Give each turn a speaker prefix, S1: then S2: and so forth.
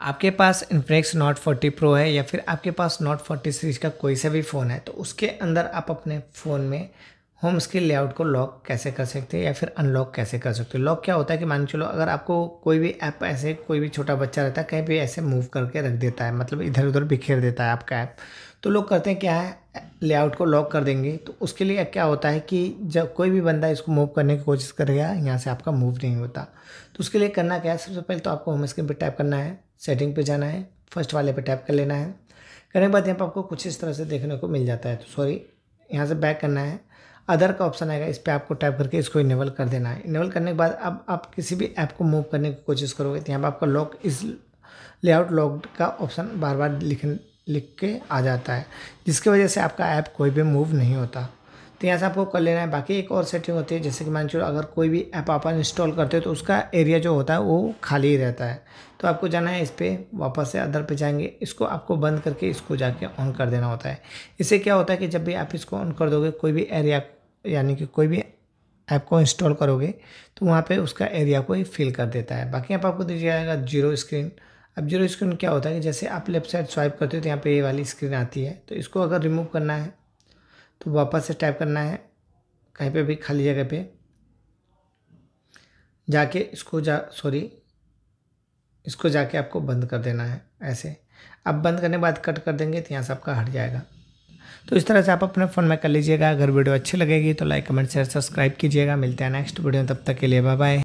S1: आपके पास Infinix note forty pro है या फिर आपके पास नॉट फोर्टी सीरीज का कोई सा भी फ़ोन है तो उसके अंदर आप अपने फ़ोन में होम स्क्रीन लेआउट को लॉक कैसे कर सकते हैं या फिर अनलॉक कैसे कर सकते हैं लॉक क्या होता है कि मान चलो अगर आपको कोई भी ऐप ऐसे कोई भी छोटा बच्चा रहता है कहीं भी ऐसे मूव करके रख देता है मतलब इधर उधर बिखेर देता है आपका ऐप तो लोग करते हैं क्या है लेआउट को लॉक कर देंगे तो उसके लिए क्या होता है कि जब कोई भी बंदा इसको मूव करने की कोशिश करेगा यहाँ से आपका मूव नहीं होता तो उसके लिए करना क्या है सबसे पहले तो आपको होम स्क्रीन पर टाइप करना है सेटिंग पे जाना है फर्स्ट वाले पे टैप कर लेना है करने के बाद यहाँ पर आपको कुछ इस तरह से देखने को मिल जाता है तो सॉरी यहाँ से बैक करना है अदर का ऑप्शन आएगा इस पर आपको टाइप करके इसको इनेबल कर देना है इनेबल करने के बाद अब आप किसी भी ऐप को मूव करने की कोशिश करोगे तो यहाँ पर आपका लॉक इस लेआउट लॉक का ऑप्शन बार बार लिख लिख के आ जाता है जिसकी वजह से आपका ऐप कोई भी मूव नहीं होता तो यहाँ से आपको कर लेना है बाकी एक और सेटिंग होती है जैसे कि मान चलो अगर कोई भी ऐप आप इंस्टॉल करते हो तो उसका एरिया जो होता है वो खाली ही रहता है तो आपको जाना है इस पर वापस से अदर पे जाएंगे इसको आपको बंद करके इसको जाके ऑन कर देना होता है इससे क्या होता है कि जब भी आप इसको ऑन कर दोगे कोई भी एरिया यानी कि कोई भी ऐप को इंस्टॉल करोगे तो वहाँ पर उसका एरिया को ही फिल कर देता है बाकी आपको दिया जाएगा जीरो स्क्रीन अब जीरो स्क्रीन क्या होता है कि जैसे आप लेफ्ट साइड स्वाइप करते हो तो यहाँ पे ये वाली स्क्रीन आती है तो इसको अगर रिमूव करना है तो वापस से टाइप करना है कहीं पे भी खाली जगह पे जाके इसको जा सॉरी इसको जाके आपको बंद कर देना है ऐसे अब बंद करने के बाद कट कर देंगे तो यहाँ से आपका हट जाएगा तो इस तरह से आप अपने फ़ोन में कर लीजिएगा अगर वीडियो अच्छी लगेगी तो लाइक कमेंट शेयर सब्सक्राइब कीजिएगा मिलते हैं नेक्स्ट वीडियो तब तक के लिए बाय बाय